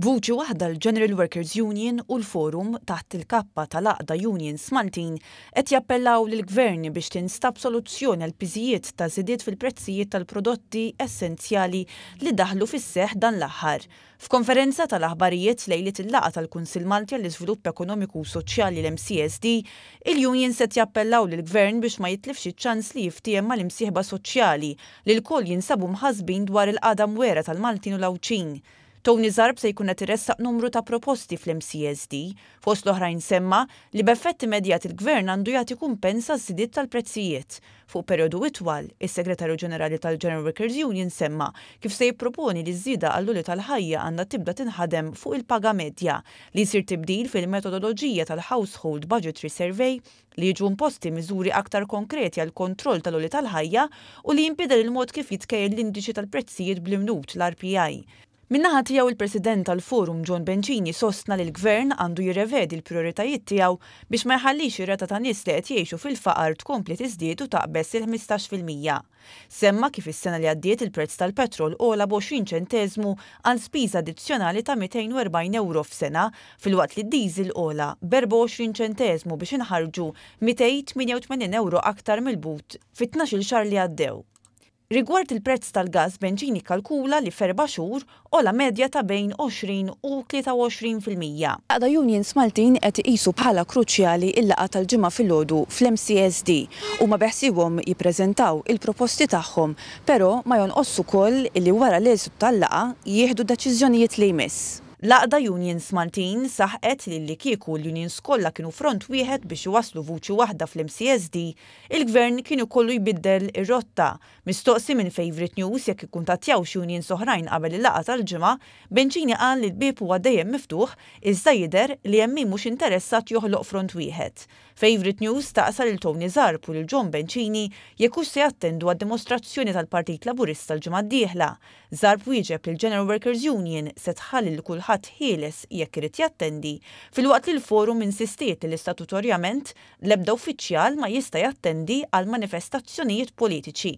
Vuċi waħda l-General Workers Union u l-Forum taħt il-kappa tal-Aqda Union Smaltin qed jappellaw lil gvern biex tinstab soluzzjoni għal piżijiet ta' zidiet fil-prezzijiet tal-prodotti essenzjali li daħlu fis-seħ dan l-aħħar. F'konferenza tal-aħbarijiet lejlit il-laqa tal-Kunsil Malti għall iżvilupp Ekonomiku u Soċjali l-MCSD, il-Union set jappellaw lil gvern biex ma jitlifx iċ-ċans li jiftiem mal-imsieħba soċjali li l-koll jinsabu mħasbin dwar il-qadam wera tal-Maltin u l-Awċin. Tony Zarb se jkun qed iressaq numru ta' proposti fl-MCSD, fost l-oħrajn semma li b'effett immedjat il-gvern għandu jagħti kumpensa s-sidiet tal-prezzijiet. Fuq perjodu itwal, is-Segretarju Ġenerali tal-General Workers Union semma kif se jipproponi li żida għalluli tal-ħajja għandha tibda tinħadem fuq il-paga medja li jsir tibdil fil-metodoloġija tal-Household Budgetary Survey li jiġu imposti miżuri aktar konkreti għal kontroll tal-oli tal-ħajja u li jimpidel il-mod kif jitkejl l-indiċi tal-prezzijiet bl-imnut l-RPI. Minnaħat tiegħu il-President tal-Forum John Bencini sostna li l-Gvern għandu jirrevedi l-prioritajiet tiegħu biex ma jħallix ir-rata ta' nies li qed jgħixu fil-faqar tkompli tiżdied u taqbess il-15%. Semma kif is-sena li għaddiet il-prezz tal-petrol ola 20 ċentezmu għal spiża addizzjonali ta' 240 euro f'sena fil-waqt li d-diesel ola b'24 ċentezmu biex inħarġu 288 euro aktar mill-but fit-12 xar li għaddew. Rigward il-prezz tal-gas Benġini kalkula li ferba u la medja ta' bejn 20 u 23 fil-mija. Għada unions Maltin qed iqisu bħala kruċjali il-laqa tal-ġimgħa fil-ħodu fl-MCSD u ma beħsibhom jippreżentaw il-proposti tagħhom, però ma ossu koll li wara l-eżub tal-laqa jieħdu deċiżjonijiet li jmiss. Laqda Unions Maltin saħqet li li kieku l-Unions kollha kienu front wieħed biex waslu vuċi waħda fl-MCSD, il-gvern kienu kollu jbiddel ir-rotta. Mistoqsi minn Favorite News jekk ikun tatjaw unions oħrajn qabel il laqgħa tal-ġimgħa, Benċini qal li l-bib huwa dejjem miftuħ iżda jidher li hemm mhux interessat joħloq front wieħed. Favorite News taqsal il Tony u lil John Benċini jekk hux se jattendu għad-dimostrazzjoni tal-Partit Laburista l-ġimgħa d-dieħla. Zarp wieġeb il General Workers Union se tħalli kulħadd Ħadd ħieles jekk irid jattendi, filwaqt li l-forum insistiet li statutorjament l-ebda uffiċjal ma jista' jattendi għal manifestazzjonijiet politiċi.